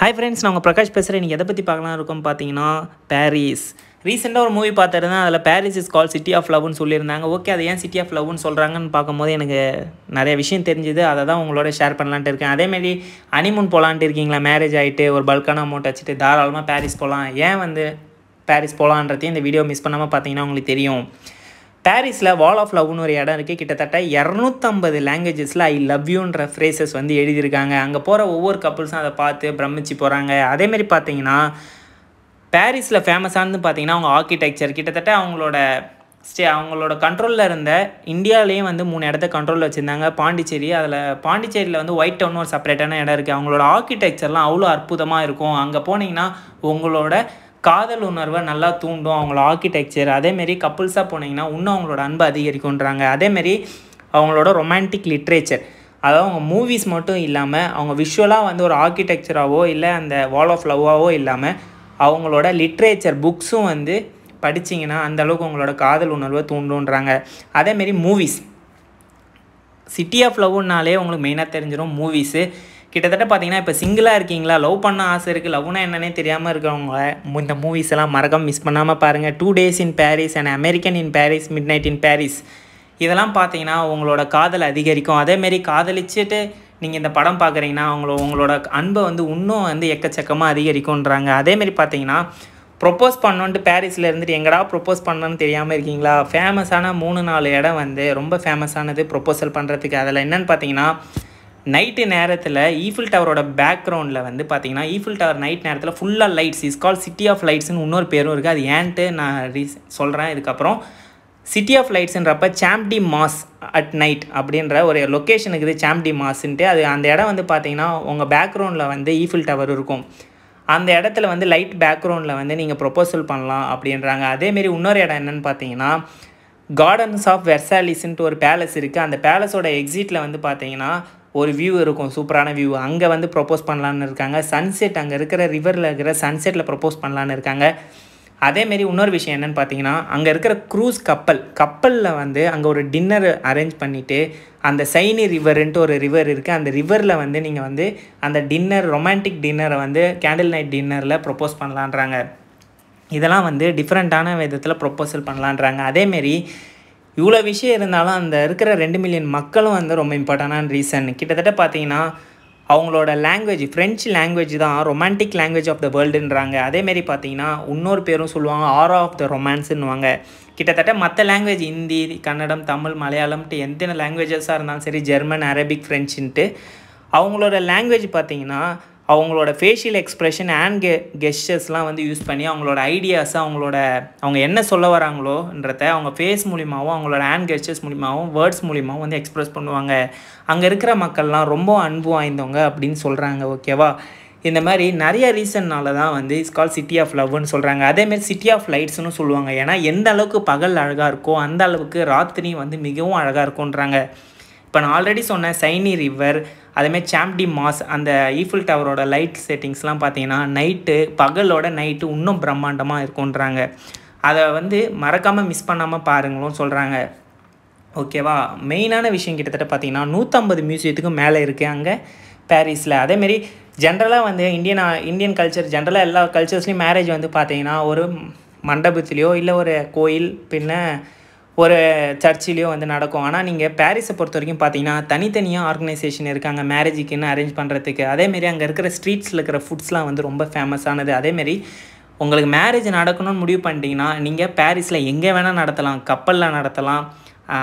hi friends நான் உங்கள் பிரகாஷ் பேசுகிறேன் நீங்கள் எதை பற்றி பார்க்கலாம் இருக்கும் பார்த்தீங்கன்னா பாரிஸ் ரீசெண்டாக ஒரு மூவி பார்த்துருந்தேன் அதில் Paris is call city of லவ்னு சொல்லியிருந்தாங்க ஓகே அதை ஏன் சிட்டி ஆஃப் லவ்னு சொல்கிறாங்கன்னு பார்க்கும்போது எனக்கு நிறைய விஷயம் தெரிஞ்சுது அதை தான் உங்களோட ஷேர் பண்ணலான்ட்டு இருக்கேன் அதேமாரி அனிமூன் போகலான்ட்டு இருக்கீங்களா மேரேஜ் ஆகிட்டு ஒரு பல்கான அமௌண்ட் வச்சுட்டு தாராளமாக பாரிஸ் போகலாம் ஏன் வந்து பாரிஸ் போகலான்றதையும் இந்த வீடியோ மிஸ் பண்ணாமல் பார்த்தீங்கன்னா உங்களுக்கு தெரியும் பாரிஸில் வால் ஆஃப் லவ்னு ஒரு இடம் இருக்குது கிட்டத்தட்ட இரநூத்தம்பது லாங்குவேஜஸில் ஐ லவ் யூன்ற ஃப்ரேசஸ் வந்து எழுதியிருக்காங்க அங்கே போகிற ஒவ்வொரு கப்புள்ஸும் அதை பார்த்து பிரமிச்சு போகிறாங்க அதேமாரி பார்த்தீங்கன்னா பாரிஸில் ஃபேமஸானது பார்த்தீங்கன்னா அவங்க ஆர்கிடெக்சர் கிட்டத்தட்ட அவங்களோட ஸ்டே அவங்களோட கண்ட்ரோலில் இருந்த இந்தியாவிலேயும் வந்து மூணு இடத்த கண்ட்ரோலில் வச்சுருந்தாங்க பாண்டிச்சேரி அதில் பாண்டிச்சேரியில் வந்து ஒயிட் டவுன் ஒரு செப்பரேட்டான இடம் இருக்குது அவங்களோட ஆர்கிடெக்சர்லாம் அவ்வளோ அற்புதமாக இருக்கும் அங்கே போனீங்கன்னா உங்களோட காதல் உணர்வை நல்லா தூண்டும் அவங்களோட ஆர்கிடெக்சர் அதேமாரி கப்புள்ஸாக போனீங்கன்னா இன்னும் அவங்களோட அன்பு அதிகரிக்கும்ன்றாங்க அதேமாரி அவங்களோட ரொமான்டிக் லிட்ரேச்சர் அதாவது அவங்க மூவிஸ் மட்டும் இல்லாமல் அவங்க விஷுவலாக வந்து ஒரு ஆர்கிடெக்சராகவோ இல்லை அந்த வால் ஆஃப் லவ்வாகவோ இல்லாமல் அவங்களோட லிட்ரேச்சர் புக்ஸும் வந்து படிச்சிங்கன்னா அந்தளவுக்கு உங்களோட காதல் உணர்வை தூண்டுன்றாங்க அதேமாரி மூவிஸ் சிட்டி ஆஃப் லவ்னாலே உங்களுக்கு மெயினாக தெரிஞ்சிடும் மூவிஸு கிட்டத்தட்ட பார்த்தீங்கன்னா இப்போ சிங்கிளாக இருக்கீங்களா லவ் பண்ண ஆசை இருக்குது லவ்னா என்னன்னே தெரியாமல் இருக்கிறவங்க இந்த மூவிஸ் எல்லாம் மறக்காம மிஸ் பண்ணாமல் பாருங்கள் two days in Paris and American in Paris midnight in Paris இதெல்லாம் பார்த்தீங்கன்னா உங்களோட காதல் அதிகரிக்கும் அதேமாரி காதலிச்சுட்டு நீங்கள் இந்த படம் பார்க்குறீங்கன்னா அவங்கள உங்களோட அன்பை வந்து இன்னும் வந்து எக்கச்சக்கமாக அதிகரிக்கும்ன்றாங்க அதேமாரி பார்த்தீங்கன்னா ப்ரொப்போஸ் பண்ணோன்ட்டு பாரிஸில் இருந்துட்டு எங்கடா ப்ரொப்போஸ் பண்ணோன்னு தெரியாமல் இருக்கீங்களா ஃபேமஸான மூணு நாலு இடம் வந்து ரொம்ப ஃபேமஸானது ப்ரொப்போசல் பண்ணுறதுக்கு அதில் என்னென்னு பார்த்தீங்கன்னா நைட்டு நேரத்தில் ஈஃபில் டவரோட பேக்ரவுண்டில் வந்து பார்த்தீங்கன்னா ஈஃபில் டவர் நைட் நேரத்தில் ஃபுல்லாக lights is call city of லைட்ஸ்னு இன்னொரு பேரும் இருக்குது அது ஏன்ட்டு நான் ரீஸ் சொல்கிறேன் இதுக்கப்புறம் சிட்டி ஆஃப் லைட்ஸுன்றப்ப சாம்டி மாஸ் அட் நைட் அப்படின்ற ஒரு லொக்கேஷன் இருக்குது சாம்டி மாஸ்ன்ட்டு அது அந்த இடம் வந்து பார்த்தீங்கன்னா உங்கள் பேக்ரவுண்டில் வந்து ஈஃபில் டவர் இருக்கும் அந்த இடத்துல வந்து லைட் பேக்ரவுண்டில் வந்து நீங்கள் ப்ரொப்போசல் பண்ணலாம் அப்படின்றாங்க அதேமாரி இன்னொரு இடம் என்னென்னு பார்த்தீங்கன்னா கார்டன்ஸ் ஆஃப் வெர்சாலிஸ்ன்ட்டு ஒரு பேலஸ் இருக்குது அந்த பேலஸோட எக்ஸிட்டில் வந்து பார்த்தீங்கன்னா ஒரு வியூ இருக்கும் சூப்பரான வியூ அங்கே வந்து ப்ரொப்போஸ் பண்ணலான்னு இருக்காங்க சன்செட் அங்கே இருக்கிற ரிவரில் இருக்கிற சன்செட்டில் ப்ரொப்போஸ் பண்ணலான்னு இருக்காங்க அதேமாரி இன்னொரு விஷயம் என்னென்னு பார்த்தீங்கன்னா அங்கே இருக்கிற க்ரூஸ் கப்பல் கப்பலில் வந்து அங்கே ஒரு டின்னர் அரேஞ்ச் பண்ணிவிட்டு அந்த சைனி ரிவருன்ட்டு ஒரு ரிவர் இருக்குது அந்த ரிவரில் வந்து நீங்கள் வந்து அந்த டின்னர் ரொமான்டிக் டின்னரை வந்து கேண்டில் நைட் டின்னரில் ப்ரொப்போஸ் பண்ணலான்றாங்க இதெல்லாம் வந்து டிஃப்ரெண்ட்டான விதத்தில் ப்ரொப்போசல் பண்ணலான்றாங்க அதேமாரி இவ்வளோ விஷயம் இருந்தாலும் அந்த இருக்கிற ரெண்டு மில்லியன் மக்களும் வந்து ரொம்ப இம்பார்ட்டண்டான ரீசன் கிட்டத்தட்ட பார்த்தீங்கன்னா அவங்களோட லாங்குவேஜ் ஃப்ரெஞ்சு லாங்குவேஜ் தான் ரொமான்டிக் லாங்குவேஜ் ஆஃப் த வேர்ல்டுன்றாங்க அதேமாரி பார்த்தீங்கன்னா இன்னொரு பேரும் சொல்லுவாங்க ஆர் ஆஃப் த ரொமான்ஸுன்னுவாங்க கிட்டத்தட்ட மற்ற லாங்குவேஜ் ஹிந்தி கன்னடம் தமிழ் மலையாளம்ட்டு எந்த லாங்குவேஜஸாக இருந்தாலும் சரி ஜெர்மன் அரபிக் ஃப்ரெஞ்சுன்ட்டு அவங்களோட லாங்குவேஜ் பார்த்திங்கன்னா அவங்களோட ஃபேஷியல் எக்ஸ்ப்ரெஷன் அண்ட் கெ கெஸ்டர்ஸ்லாம் வந்து யூஸ் பண்ணி அவங்களோட ஐடியாஸை அவங்களோட அவங்க என்ன சொல்ல வராங்களோன்றத அவங்க ஃபேஸ் மூலிமாவும் அவங்களோட ஹேண்ட் கெஸ்டர்ஸ் மூலிமாவும் வேர்ட்ஸ் மூலிமாவும் வந்து எக்ஸ்ப்ரெஸ் பண்ணுவாங்க அங்கே இருக்கிற மக்கள்லாம் ரொம்ப அன்பு வாய்ந்தவங்க அப்படின்னு சொல்கிறாங்க ஓகேவா இந்த மாதிரி நிறைய ரீசன்னால் தான் வந்து இட்ஸ் கால் சிட்டி ஆஃப் லவ்னு சொல்கிறாங்க அதேமாரி சிட்டி ஆஃப் லைட்ஸ்னு சொல்லுவாங்க ஏன்னா எந்த அளவுக்கு பகல் அழகாக இருக்கோ அந்த அளவுக்கு ராத்திரி வந்து மிகவும் அழகாக இருக்கும்ன்றாங்க இப்போ நான் ஆல்ரெடி சொன்ன சைனி ரிவர் அதேமாரி சாம்டி மாஸ் அந்த ஈஃபில் டவரோட லைட் செட்டிங்ஸ்லாம் பார்த்தீங்கன்னா நைட்டு பகலோட நைட்டு இன்னும் பிரம்மாண்டமாக இருக்குன்றாங்க அதை வந்து மறக்காமல் மிஸ் பண்ணாமல் பாருங்களும் சொல்கிறாங்க ஓகேவா மெயினான விஷயம் கிட்டத்தட்ட பார்த்திங்கன்னா நூற்றம்பது மியூசியத்துக்கும் மேலே இருக்குது அங்கே பாரிஸில் அதேமாரி ஜென்ரலாக வந்து இந்தியன் இந்தியன் கல்ச்சர் ஜென்ரலாக எல்லா கல்ச்சர்ஸ்லேயும் மேரேஜ் வந்து பார்த்திங்கன்னா ஒரு மண்டபத்துலேயோ இல்லை ஒரு கோயில் பின்ன ஒரு சர்ச்சிலையோ வந்து நடக்கும் ஆனால் நீங்கள் பாரிஸை பொறுத்த வரைக்கும் பார்த்தீங்கன்னா தனித்தனியாக ஆர்கனைசேஷன் இருக்காங்க மேரேஜுக்குன்னு அரேஞ்ச் பண்ணுறதுக்கு அதேமாரி அங்கே இருக்கிற ஸ்ட்ரீட்ஸில் இருக்கிற ஃபுட்ஸ்லாம் வந்து ரொம்ப ஃபேமஸானது அதேமாரி உங்களுக்கு மேரேஜ் நடக்கணும்னு முடிவு பண்ணிட்டீங்கன்னா நீங்கள் பாரிஸில் எங்கே வேணால் நடத்தலாம் கப்பலில் நடத்தலாம்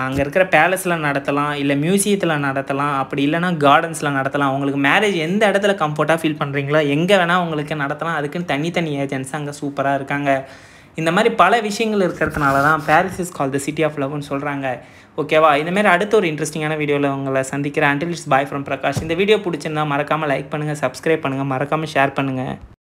அங்கே இருக்கிற பேலஸில் நடத்தலாம் இல்லை மியூசியத்தில் நடத்தலாம் அப்படி இல்லைனா கார்டன்ஸில் நடத்தலாம் உங்களுக்கு மேரேஜ் எந்த இடத்துல கம்ஃபர்ட்டாக ஃபீல் பண்ணுறீங்களோ எங்கே வேணால் உங்களுக்கு நடத்தலாம் அதுக்குன்னு தனித்தனி ஏஜென்ட்ஸ் அங்கே சூப்பராக இருக்காங்க இந்த மாதிரி பல விஷயங்கள் இருக்கிறதுனால தான் Paris is call the city of லவ்னு சொல்கிறாங்க ஓகேவா இந்தமாதிரி அடுத்த ஒரு இன்ட்ரெஸ்டிங்கான வீடியோவில் உங்களை சந்திக்கிறேன் until it's bye from Prakash இந்த வீடியோ பிடிச்சிருந்தா மறக்காமல் லைக் பண்ணுங்கள் சப்ஸ்கிரைப் பண்ணுங்கள் மறக்காமல் ஷேர் பண்ணுங்கள்